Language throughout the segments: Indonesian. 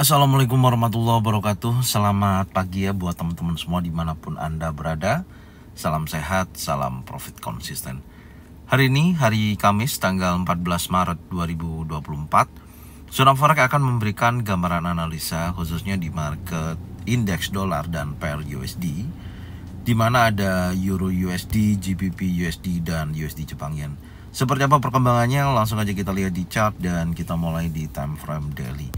Assalamualaikum warahmatullahi wabarakatuh Selamat pagi ya buat teman-teman semua dimanapun Anda berada Salam sehat, salam profit konsisten Hari ini hari Kamis tanggal 14 Maret 2024 Sunam Forex akan memberikan gambaran analisa khususnya di market indeks dolar dan pair USD di mana ada Euro USD, GBP USD, dan USD Jepang Yen. Seperti apa perkembangannya langsung aja kita lihat di chart dan kita mulai di time frame daily.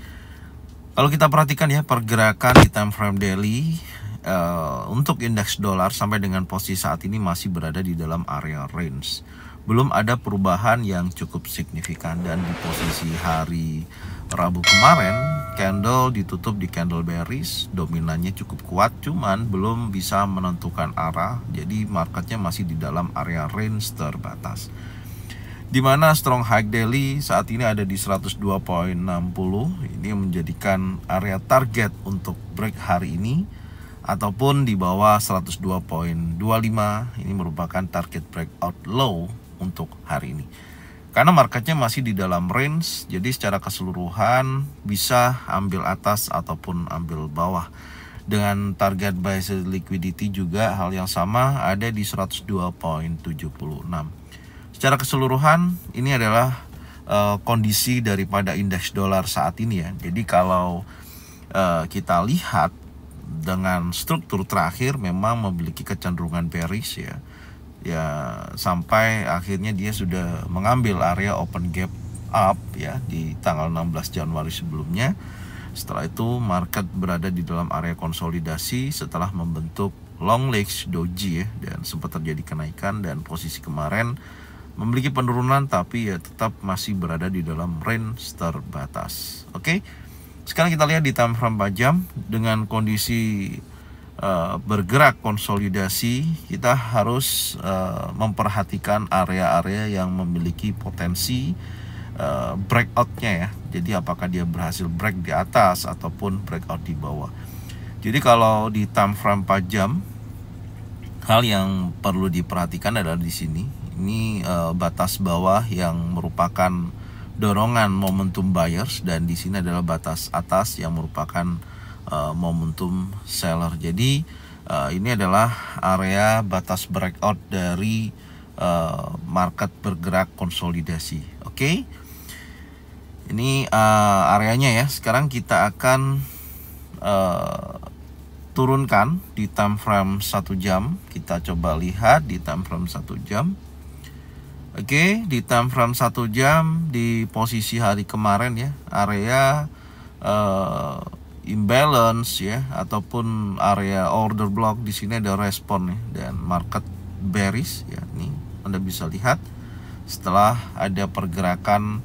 Kalau kita perhatikan ya pergerakan di time frame daily uh, untuk indeks dolar sampai dengan posisi saat ini masih berada di dalam area range. Belum ada perubahan yang cukup signifikan dan di posisi hari Rabu kemarin candle ditutup di candle bearish, dominannya cukup kuat cuman belum bisa menentukan arah. Jadi marketnya masih di dalam area range terbatas di mana strong high daily saat ini ada di 102.60 ini menjadikan area target untuk break hari ini ataupun di bawah 102.25 ini merupakan target breakout low untuk hari ini karena marketnya masih di dalam range jadi secara keseluruhan bisa ambil atas ataupun ambil bawah dengan target buy liquidity juga hal yang sama ada di 102.76 Secara keseluruhan ini adalah uh, kondisi daripada indeks dolar saat ini ya. Jadi kalau uh, kita lihat dengan struktur terakhir memang memiliki kecenderungan bearish ya. Ya sampai akhirnya dia sudah mengambil area open gap up ya di tanggal 16 Januari sebelumnya. Setelah itu market berada di dalam area konsolidasi setelah membentuk long legs doji ya dan sempat terjadi kenaikan dan posisi kemarin memiliki penurunan tapi ya tetap masih berada di dalam range terbatas. Oke. Okay? Sekarang kita lihat di time frame 4 jam dengan kondisi uh, bergerak konsolidasi, kita harus uh, memperhatikan area-area yang memiliki potensi uh, breakoutnya ya. Jadi apakah dia berhasil break di atas ataupun breakout di bawah. Jadi kalau di time frame 4 jam hal yang perlu diperhatikan adalah di sini ini uh, batas bawah yang merupakan dorongan momentum buyers dan di sini adalah batas atas yang merupakan uh, momentum seller. Jadi uh, ini adalah area batas breakout dari uh, market bergerak konsolidasi. Oke. Okay? Ini uh, areanya ya. Sekarang kita akan uh, turunkan di time frame 1 jam. Kita coba lihat di time frame 1 jam. Oke, okay, di time frame 1 jam di posisi hari kemarin ya, area uh, imbalance ya ataupun area order block di sini ada respon nih dan market bearish ya. Nih, Anda bisa lihat setelah ada pergerakan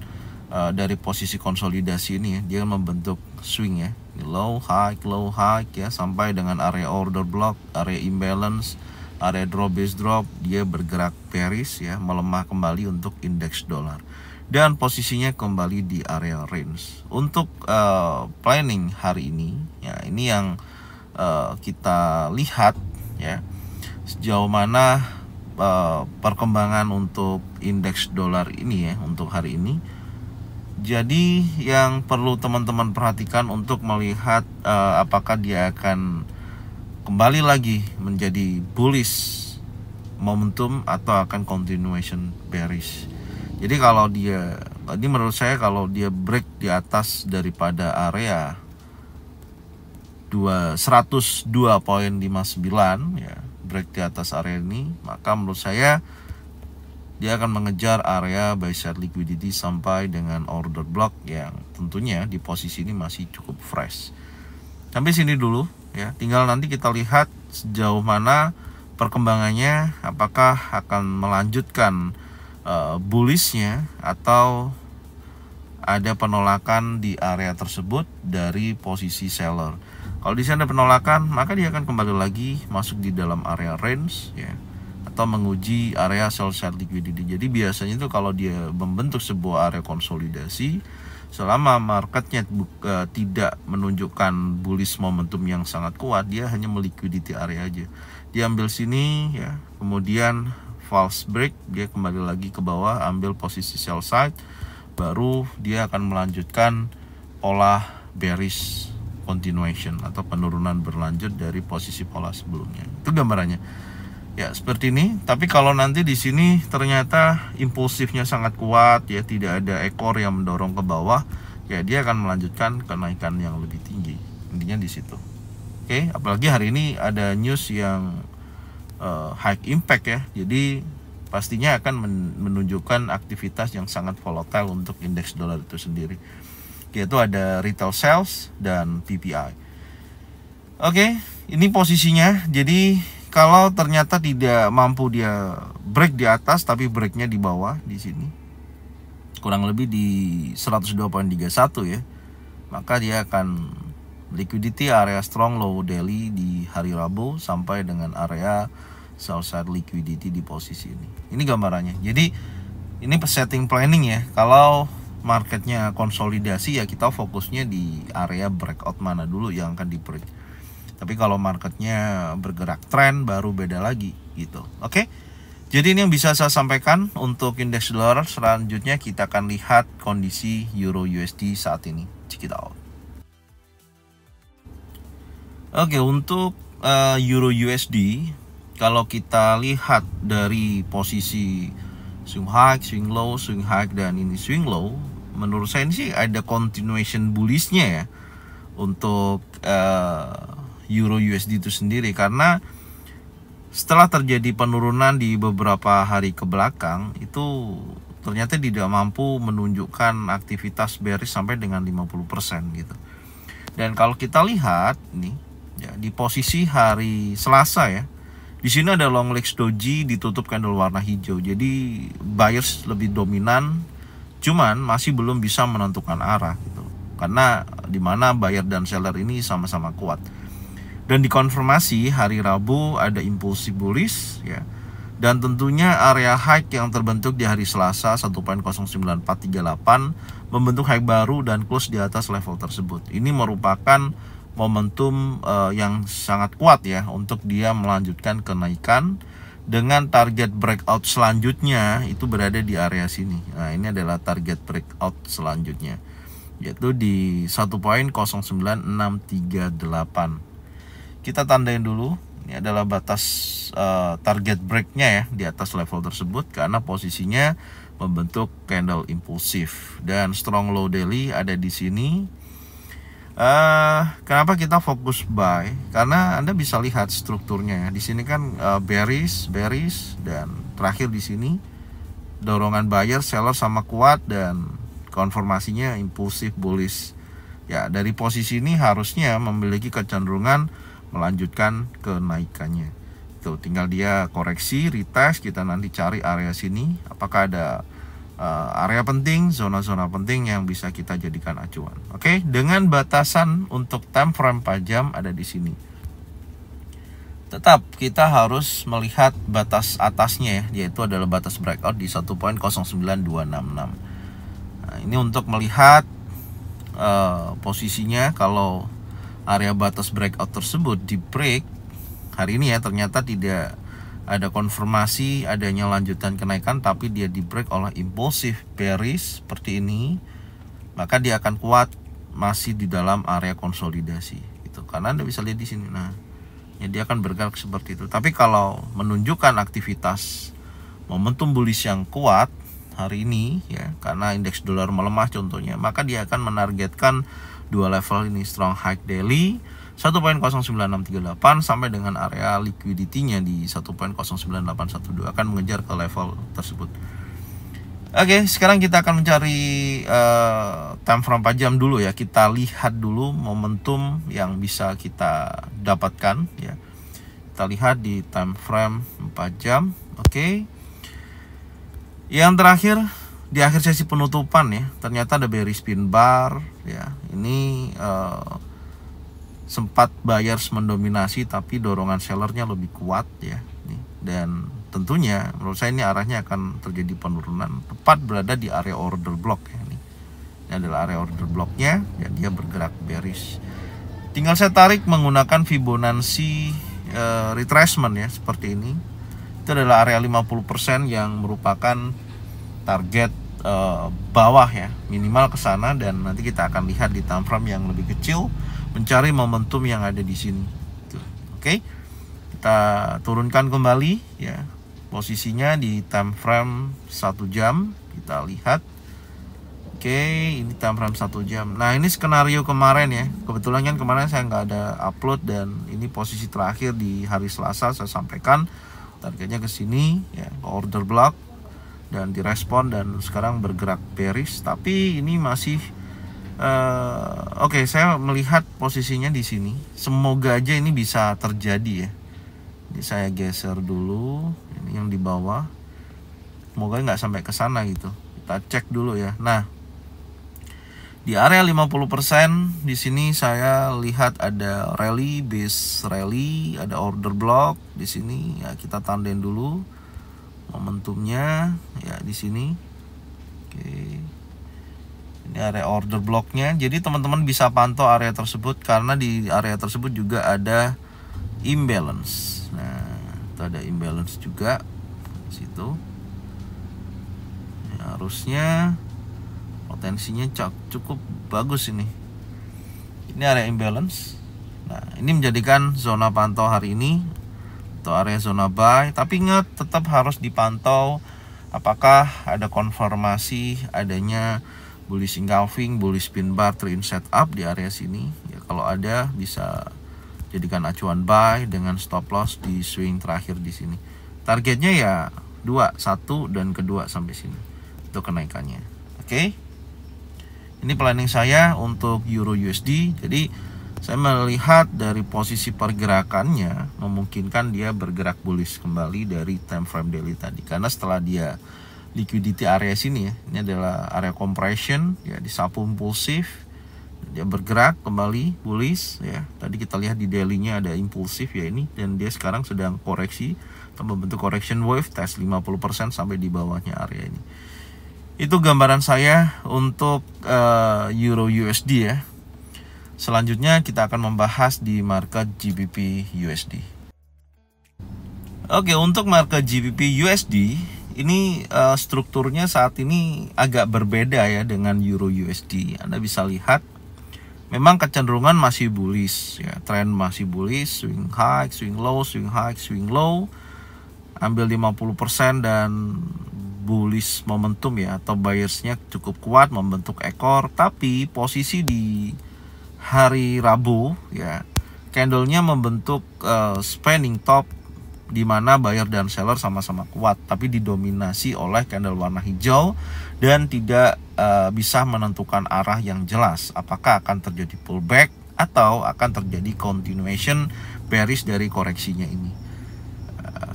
uh, dari posisi konsolidasi ini ya, dia membentuk swing ya. low, high, low, high ya sampai dengan area order block, area imbalance area drop base drop dia bergerak bearish ya melemah kembali untuk indeks dolar dan posisinya kembali di area range untuk uh, planning hari ini ya ini yang uh, kita lihat ya sejauh mana uh, perkembangan untuk indeks dolar ini ya untuk hari ini jadi yang perlu teman-teman perhatikan untuk melihat uh, apakah dia akan kembali lagi menjadi bullish momentum atau akan continuation bearish. Jadi kalau dia tadi menurut saya kalau dia break di atas daripada area 102.59 ya, break di atas area ini, maka menurut saya dia akan mengejar area buy side liquidity sampai dengan order block yang tentunya di posisi ini masih cukup fresh. Sampai sini dulu ya tinggal nanti kita lihat sejauh mana perkembangannya apakah akan melanjutkan uh, bullishnya atau ada penolakan di area tersebut dari posisi seller. Kalau di sana penolakan, maka dia akan kembali lagi masuk di dalam area range ya atau menguji area sell side liquidity. Jadi biasanya itu kalau dia membentuk sebuah area konsolidasi, selama marketnya buka, eh, tidak menunjukkan bullish momentum yang sangat kuat dia hanya melikuiditi area aja dia ambil sini ya kemudian false break dia kembali lagi ke bawah ambil posisi sell side baru dia akan melanjutkan pola bearish continuation atau penurunan berlanjut dari posisi pola sebelumnya itu gambarannya ya seperti ini tapi kalau nanti di sini ternyata impulsifnya sangat kuat ya tidak ada ekor yang mendorong ke bawah ya dia akan melanjutkan kenaikan yang lebih tinggi intinya di situ oke apalagi hari ini ada news yang uh, high impact ya jadi pastinya akan menunjukkan aktivitas yang sangat volatile untuk indeks dolar itu sendiri yaitu ada retail sales dan PPI oke ini posisinya jadi kalau ternyata tidak mampu dia break di atas tapi breaknya di bawah di sini kurang lebih di 102.31 ya maka dia akan liquidity area strong low daily di hari Rabu sampai dengan area side liquidity di posisi ini ini gambarannya jadi ini setting planning ya kalau marketnya konsolidasi ya kita fokusnya di area breakout mana dulu yang akan di break tapi kalau marketnya bergerak tren baru beda lagi gitu. Oke. Okay? Jadi ini yang bisa saya sampaikan untuk indeks dolar. Selanjutnya kita akan lihat kondisi euro USD saat ini. Check it out. Oke, okay, untuk uh, euro USD kalau kita lihat dari posisi swing high, swing low, swing high dan ini swing low, menurut saya ini sih ada continuation bullishnya ya untuk uh, euro USD itu sendiri karena setelah terjadi penurunan di beberapa hari ke belakang itu ternyata tidak mampu menunjukkan aktivitas bearish sampai dengan 50% gitu. Dan kalau kita lihat nih ya di posisi hari Selasa ya. Di sini ada long legs doji ditutup candle warna hijau. Jadi buyers lebih dominan cuman masih belum bisa menentukan arah gitu. Karena di mana buyer dan seller ini sama-sama kuat dan dikonfirmasi hari Rabu ada impulsif bullish ya dan tentunya area high yang terbentuk di hari Selasa 1.09438 membentuk high baru dan close di atas level tersebut. Ini merupakan momentum uh, yang sangat kuat ya untuk dia melanjutkan kenaikan dengan target breakout selanjutnya itu berada di area sini. Nah, ini adalah target breakout selanjutnya yaitu di 1.09638 kita tandain dulu ini adalah batas uh, target breaknya ya di atas level tersebut karena posisinya membentuk candle impulsif dan strong low daily ada di sini uh, kenapa kita fokus buy karena anda bisa lihat strukturnya ya. di sini kan uh, bearish bearish dan terakhir di sini dorongan buyer seller sama kuat dan konformasinya impulsif bullish ya dari posisi ini harusnya memiliki kecenderungan melanjutkan kenaikannya tuh tinggal dia koreksi retest kita nanti cari area sini apakah ada uh, area penting zona-zona penting yang bisa kita jadikan acuan oke okay? dengan batasan untuk time frame pajam ada di sini tetap kita harus melihat batas atasnya ya, yaitu adalah batas breakout di 1.09266 nah, ini untuk melihat uh, posisinya kalau area batas breakout tersebut di break hari ini ya ternyata tidak ada konfirmasi adanya lanjutan kenaikan tapi dia di break oleh impulsif bearish seperti ini maka dia akan kuat masih di dalam area konsolidasi itu karena anda bisa lihat di sini nah ya dia akan bergerak seperti itu tapi kalau menunjukkan aktivitas momentum bullish yang kuat hari ini ya karena indeks dolar melemah contohnya maka dia akan menargetkan dua level ini strong high daily 1.09638 sampai dengan area liquidity-nya di 1.09812 akan mengejar ke level tersebut. Oke, okay, sekarang kita akan mencari uh, time frame 4 jam dulu ya. Kita lihat dulu momentum yang bisa kita dapatkan ya. Kita lihat di time frame 4 jam. Oke. Okay. Yang terakhir di akhir sesi penutupan ya ternyata ada Berry pin bar ya ini uh, sempat buyers mendominasi tapi dorongan sellernya lebih kuat ya nih. dan tentunya menurut saya ini arahnya akan terjadi penurunan tepat berada di area order block ya nih ini adalah area order blocknya ya dia bergerak bearish tinggal saya tarik menggunakan Fibonacci uh, eh, retracement ya seperti ini itu adalah area 50% yang merupakan target uh, bawah ya minimal ke sana dan nanti kita akan lihat di time frame yang lebih kecil mencari momentum yang ada di sini gitu. oke okay? kita turunkan kembali ya posisinya di time frame satu jam kita lihat oke ini time frame 1 jam nah ini skenario kemarin ya kebetulan kan kemarin saya nggak ada upload dan ini posisi terakhir di hari Selasa saya sampaikan targetnya ke sini ya order block dan direspon dan sekarang bergerak bearish tapi ini masih uh, oke okay, saya melihat posisinya di sini semoga aja ini bisa terjadi ya ini saya geser dulu ini yang di bawah semoga nggak sampai ke sana gitu kita cek dulu ya nah di area 50% di sini saya lihat ada rally base rally ada order block di sini ya kita tandain dulu momentumnya ya di sini oke ini area order blocknya. jadi teman-teman bisa pantau area tersebut karena di area tersebut juga ada imbalance nah itu ada imbalance juga di situ ya, harusnya potensinya cukup bagus ini ini area imbalance nah ini menjadikan zona pantau hari ini atau area zona buy. Tapi ingat tetap harus dipantau apakah ada konfirmasi adanya bullish engulfing, bullish pin bar trend setup di area sini. Ya kalau ada bisa jadikan acuan buy dengan stop loss di swing terakhir di sini. Targetnya ya dua, satu dan kedua sampai sini itu kenaikannya. Oke. Okay? Ini planning saya untuk euro USD. Jadi saya melihat dari posisi pergerakannya memungkinkan dia bergerak bullish kembali dari time frame daily tadi karena setelah dia liquidity area sini ya ini adalah area compression ya sapu impulsif dia bergerak kembali bullish ya tadi kita lihat di dailynya ada impulsif ya ini dan dia sekarang sedang koreksi atau membentuk correction wave tes 50% sampai di bawahnya area ini itu gambaran saya untuk uh, euro USD ya Selanjutnya kita akan membahas di market GBP USD. Oke, untuk market GBP USD ini eh, strukturnya saat ini agak berbeda ya dengan Euro USD. Anda bisa lihat memang kecenderungan masih bullish ya, tren masih bullish, swing high, swing low, swing high, swing low. Ambil 50% dan bullish momentum ya atau buyersnya cukup kuat membentuk ekor, tapi posisi di hari Rabu ya candlenya membentuk uh, spanning top di mana buyer dan seller sama-sama kuat tapi didominasi oleh candle warna hijau dan tidak uh, bisa menentukan arah yang jelas apakah akan terjadi pullback atau akan terjadi continuation bearish dari koreksinya ini.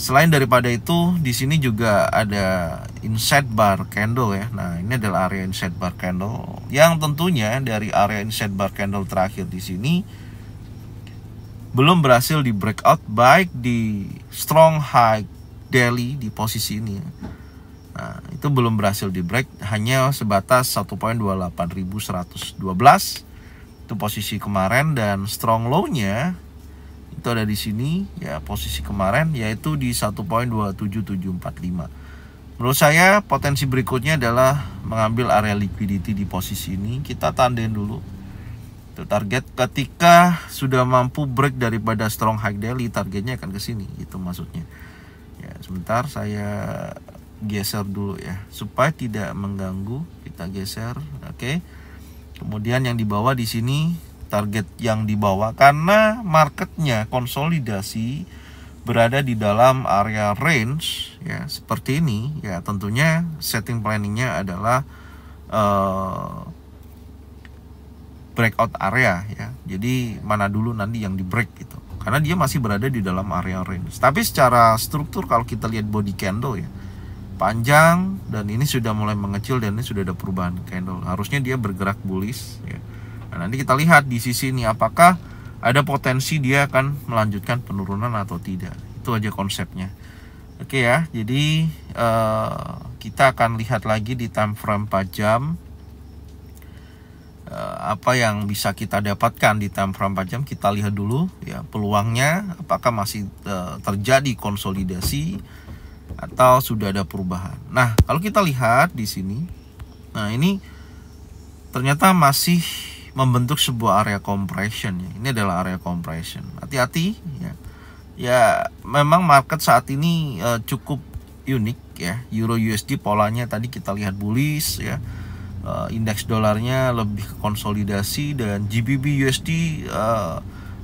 Selain daripada itu, di sini juga ada inside bar candle ya. Nah, ini adalah area inside bar candle yang tentunya dari area inside bar candle terakhir di sini belum berhasil di breakout baik di strong high daily di posisi ini. Ya. Nah, itu belum berhasil di break hanya sebatas 1.28112 itu posisi kemarin dan strong low-nya itu ada di sini ya posisi kemarin yaitu di 1.27745 menurut saya potensi berikutnya adalah mengambil area liquidity di posisi ini kita tanden dulu itu target ketika sudah mampu break daripada strong high daily targetnya akan ke sini itu maksudnya ya sebentar saya geser dulu ya supaya tidak mengganggu kita geser oke okay. kemudian yang di bawah di sini target yang dibawa karena marketnya konsolidasi berada di dalam area range ya seperti ini ya tentunya setting planningnya adalah uh, breakout area ya jadi mana dulu nanti yang di break gitu karena dia masih berada di dalam area range tapi secara struktur kalau kita lihat body candle ya panjang dan ini sudah mulai mengecil dan ini sudah ada perubahan candle harusnya dia bergerak bullish ya Nah, nanti kita lihat di sisi ini apakah ada potensi dia akan melanjutkan penurunan atau tidak. Itu aja konsepnya. Oke ya, jadi uh, kita akan lihat lagi di time frame 4 jam eh, apa yang bisa kita dapatkan di time frame 4 jam kita lihat dulu ya peluangnya apakah masih eh, terjadi konsolidasi atau sudah ada perubahan. Nah, kalau kita lihat di sini. Nah, ini ternyata masih membentuk sebuah area compression ya. Ini adalah area compression. Hati-hati ya. Ya, memang market saat ini uh, cukup unik ya. Euro USD polanya tadi kita lihat bullish ya. Uh, indeks dolarnya lebih konsolidasi dan GBP USD uh, eh,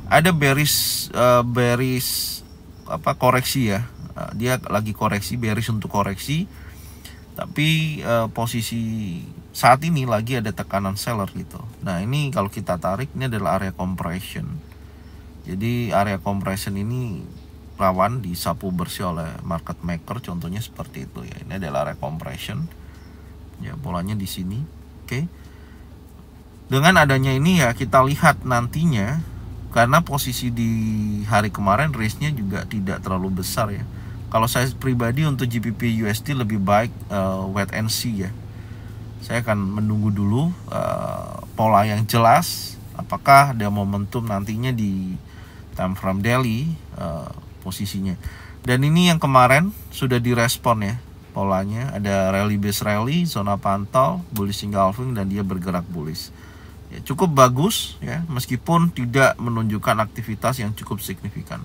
ada bearish uh, bearish apa koreksi ya. Uh, dia lagi koreksi bearish untuk koreksi. Tapi uh, posisi saat ini lagi ada tekanan seller gitu. Nah ini kalau kita tarik ini adalah area compression. Jadi area compression ini rawan disapu bersih oleh market maker contohnya seperti itu ya. Ini adalah area compression. Ya polanya di sini. Oke. Dengan adanya ini ya kita lihat nantinya karena posisi di hari kemarin race-nya juga tidak terlalu besar ya. Kalau saya pribadi untuk GBP USD lebih baik uh, wait and see ya saya akan menunggu dulu uh, pola yang jelas apakah ada momentum nantinya di time frame daily uh, eh, posisinya dan ini yang kemarin sudah direspon ya polanya ada rally base rally zona pantau bullish engulfing dan dia bergerak bullish ya, cukup bagus ya meskipun tidak menunjukkan aktivitas yang cukup signifikan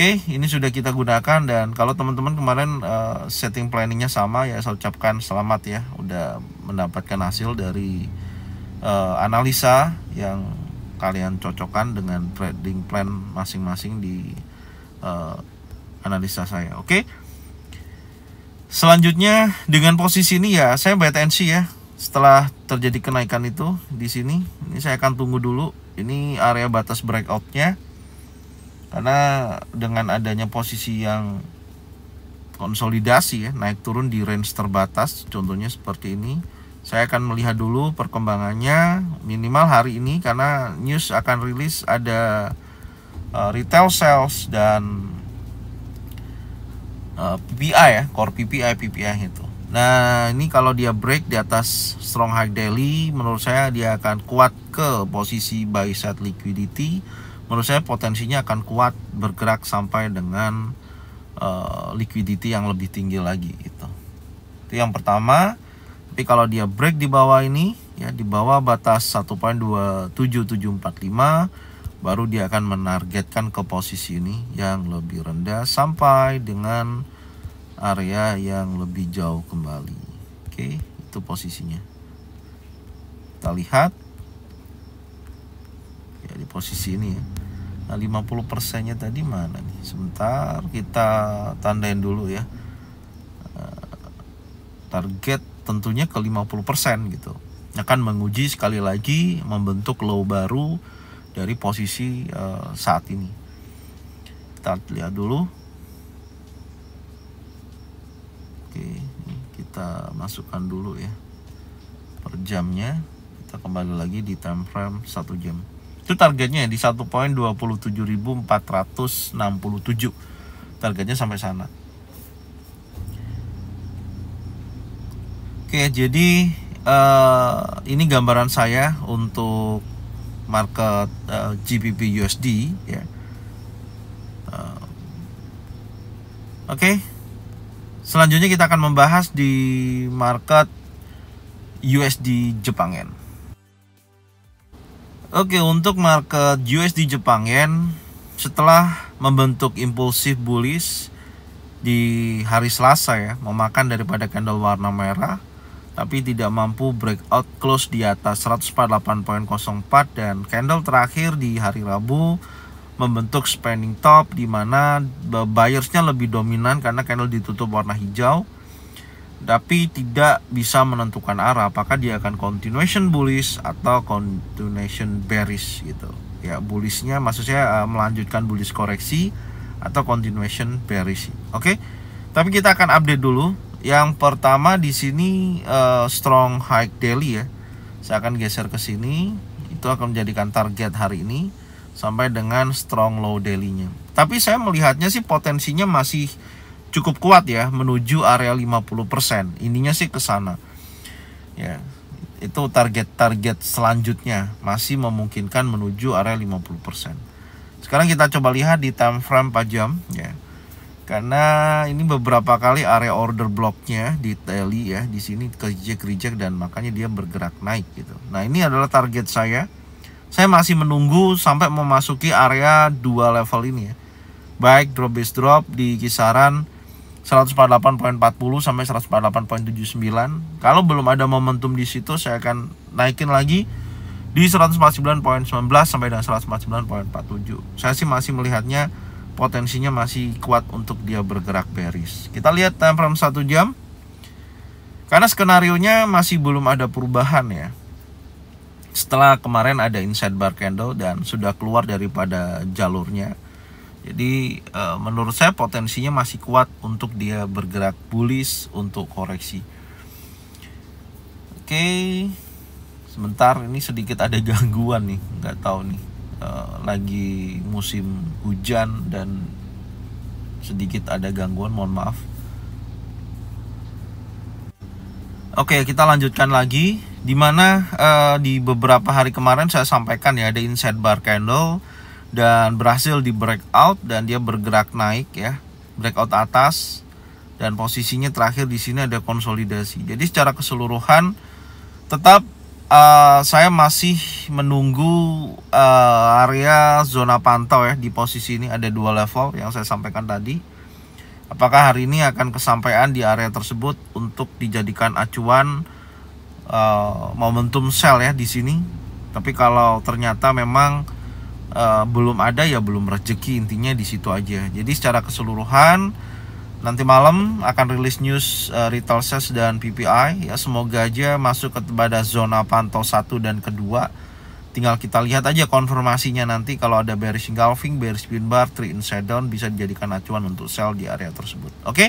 Oke, ini sudah kita gunakan dan kalau teman-teman kemarin uh, setting planningnya sama ya saya ucapkan selamat ya, udah mendapatkan hasil dari uh, analisa yang kalian cocokkan dengan trading plan masing-masing di uh, analisa saya. Oke, selanjutnya dengan posisi ini ya saya BTNC ya. Setelah terjadi kenaikan itu di sini, ini saya akan tunggu dulu. Ini area batas breakoutnya karena dengan adanya posisi yang konsolidasi ya naik turun di range terbatas contohnya seperti ini saya akan melihat dulu perkembangannya minimal hari ini karena news akan rilis ada uh, retail sales dan uh, PPI ya core PPI PPI itu nah ini kalau dia break di atas strong high daily menurut saya dia akan kuat ke posisi buy side liquidity menurut saya potensinya akan kuat bergerak sampai dengan uh, liquidity yang lebih tinggi lagi itu itu yang pertama tapi kalau dia break di bawah ini ya di bawah batas 1.27745 baru dia akan menargetkan ke posisi ini yang lebih rendah sampai dengan area yang lebih jauh kembali oke itu posisinya kita lihat ya, di posisi ini ya. Nah, 50 persennya tadi mana nih? Sebentar kita tandain dulu ya. Eh, target tentunya ke 50 persen gitu. Akan menguji sekali lagi membentuk low baru dari posisi eh, saat ini. Kita lihat dulu. Oke, kita masukkan dulu ya per jamnya. Kita kembali lagi di time frame satu jam itu targetnya di 1.27467 targetnya sampai sana oke jadi uh, ini gambaran saya untuk market uh, eh, GBP USD ya uh, oke selanjutnya kita akan membahas di market USD Jepangen. Oke, untuk market USD Jepang Yen setelah membentuk impulsif bullish di hari Selasa ya, memakan daripada candle warna merah tapi tidak mampu breakout close di atas 148.04 dan candle terakhir di hari Rabu membentuk spending top di mana buyersnya lebih dominan karena candle ditutup warna hijau tapi tidak bisa menentukan arah apakah dia akan continuation bullish atau continuation bearish gitu ya bullishnya maksudnya uh, melanjutkan bullish koreksi atau continuation bearish oke okay? tapi kita akan update dulu yang pertama di sini uh, strong high daily ya saya akan geser ke sini itu akan menjadikan target hari ini sampai dengan strong low daily-nya tapi saya melihatnya sih potensinya masih cukup kuat ya menuju area 50%. Ininya sih ke sana. Ya, itu target-target selanjutnya masih memungkinkan menuju area 50%. Sekarang kita coba lihat di time frame 4 jam ya. Karena ini beberapa kali area order blocknya di daily ya, di sini ke reject reject dan makanya dia bergerak naik gitu. Nah, ini adalah target saya. Saya masih menunggu sampai memasuki area dua level ini ya baik drop base drop di kisaran 148.40 sampai 148.79. Kalau belum ada momentum di situ saya akan naikin lagi di 149.19 sampai dengan 149.47. Saya sih masih melihatnya potensinya masih kuat untuk dia bergerak bearish. Kita lihat time frame 1 jam. Karena skenarionya masih belum ada perubahan ya. Setelah kemarin ada inside bar candle dan sudah keluar daripada jalurnya jadi uh, menurut saya potensinya masih kuat untuk dia bergerak bullish untuk koreksi. Oke, sebentar ini sedikit ada gangguan nih, nggak tahu nih Uh, lagi musim hujan dan sedikit ada gangguan, mohon maaf. Oke, kita lanjutkan lagi. Dimana uh, eh, di beberapa hari kemarin saya sampaikan ya ada inside bar candle dan berhasil di breakout dan dia bergerak naik ya breakout atas dan posisinya terakhir di sini ada konsolidasi jadi secara keseluruhan tetap uh, saya masih menunggu uh, area zona pantau ya di posisi ini ada dua level yang saya sampaikan tadi apakah hari ini akan kesampaian di area tersebut untuk dijadikan acuan uh, momentum sell ya di sini tapi kalau ternyata memang uh, belum ada ya belum rezeki intinya di situ aja. Jadi secara keseluruhan nanti malam akan rilis news uh, retail sales dan PPI ya semoga aja masuk ke pada zona pantau satu dan kedua tinggal kita lihat aja konfirmasinya nanti kalau ada bearish engulfing, bearish pin bar, three inside down bisa dijadikan acuan untuk sell di area tersebut. Oke? Okay?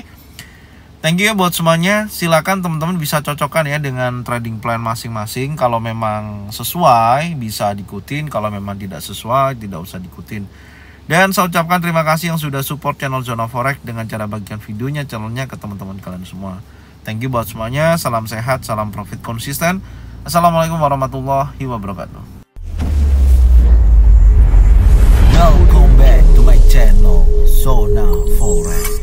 Thank you ya buat semuanya. Silakan teman-teman bisa cocokkan ya dengan trading plan masing-masing. Kalau memang sesuai bisa diikutin, kalau memang tidak sesuai tidak usah diikutin. Dan saya ucapkan terima kasih yang sudah support channel Zona Forex dengan cara bagikan videonya channelnya ke teman-teman kalian semua. Thank you buat semuanya. Salam sehat, salam profit konsisten. Assalamualaikum warahmatullahi wabarakatuh. Welcome back to my channel Zona Forex.